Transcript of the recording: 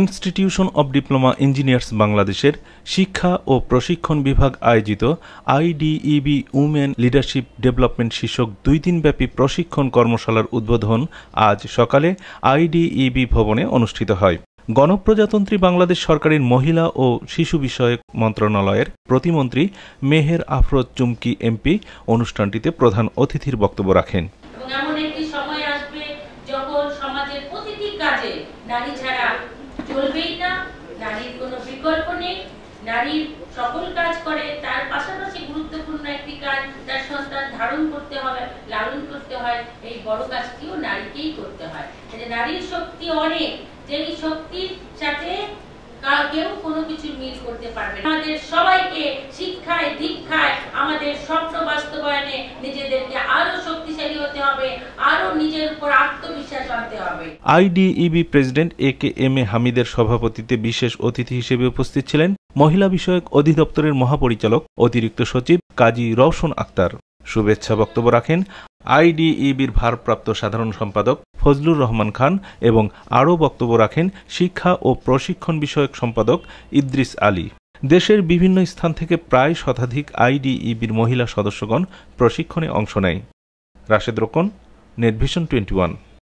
institution of diploma engineers বাংলাদেশের শিক্ষা ও প্রশিক্ষণ বিভাগ আয়োজিত আইডিইবি উমেন লিডারশিপ ডেভেলপমেন্ট শীর্ষক দুই দিনব্যাপী প্রশিক্ষণ কর্মশালার উদ্বোধন আজ সকালে আইডিইবি ভবনে অনুষ্ঠিত হয় গণপ্রজাতন্ত্রী বাংলাদেশ সরকারের মহিলা ও শিশু বিষয়ক মন্ত্রণালয়ের প্রতিমন্ত্রী মেহের আফরোজ চুমকি এমপি অনুষ্ঠানটিতে প্রধান অতিথির বক্তব্য রাখেন নারী ছাড়া চলবেই না নারীর কোনো বিকল্প নেই নারীর সকল কাজ করে তার পাশাপাশি গুরুত্বপূর্ণ একটি কাজ তার সন্তান ধারণ করতে হবে লালন করতে হয় এই বড় কাজটিও নারীকেই করতে হয় নারীর শক্তি অনেক যেই শক্তির সাথে কেউ কোনো কিছু মিল করতে পারবে আমাদের সবাইকে শিক্ষায় দীক্ষায় আমাদের স্বপ্ন বাস্তবায়নে নিজেদেরকে আরো শক্তিশালী হতে হবে I D E B president A K M A হামিদের সভাপতিতে বিশেষ অতিথি হিসেবে উপস্থিত ছিলেন মহিলা বিষয়ক অধিদপ্তরের মহাপরিচালক অতিরিক্ত সচিব কাজী রওশন আক্তার শুভেচ্ছা বক্তব্য রাখেন আইডিইবির ভারপ্রাপ্ত সাধারণ সম্পাদক ফজলুর রহমান খান এবং আরও বক্তব্য রাখেন শিক্ষা ও প্রশিক্ষণ বিষয়ক সম্পাদক ইদ্রিস আলী দেশের বিভিন্ন স্থান থেকে প্রায় শতাধিক আইডিইবির মহিলা সদস্যগণ প্রশিক্ষণে অংশ নেয় রাশেদ রোকন নেটভিশন টোয়েন্টি